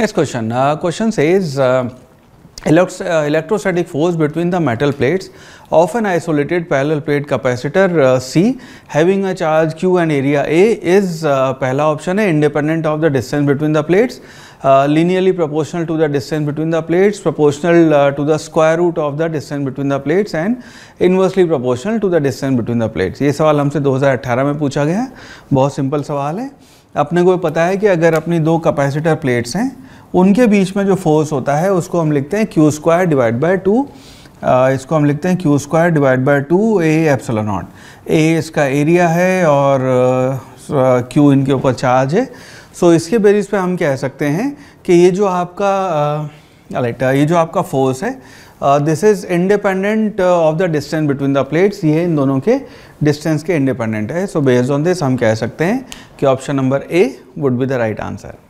next question question says electrostatic force between the metal plates of an isolated parallel plate capacitor C having a charge Q and area A is पहला option है independent of the distance between the plates linearly proportional to the distance between the plates proportional to the square root of the distance between the plates and inversely proportional to the distance between the plates ये सवाल हमसे दो हजार अट्ठारह में पूछा गया है बहुत सिंपल सवाल है अपने को पता है कि अगर अपनी दो कैपेसिटर प्लेट्स हैं उनके बीच में जो फोर्स होता है उसको हम लिखते हैं Q square divide by two इसको हम लिखते हैं Q square divide by two A epsilon naught A इसका एरिया है और क्यू uh, इनके ऊपर चार्ज है सो so, इसके बेरिस पे हम कह सकते हैं कि ये जो आपका uh, ये जो आपका फोर्स है this is independent of the distance between the plates ये इन दोनों के डिस्टेंस के इंडिपेंडेंट है सो बेस्ड ऑन दिस हम कह सकते हैं कि option number A would be the right answer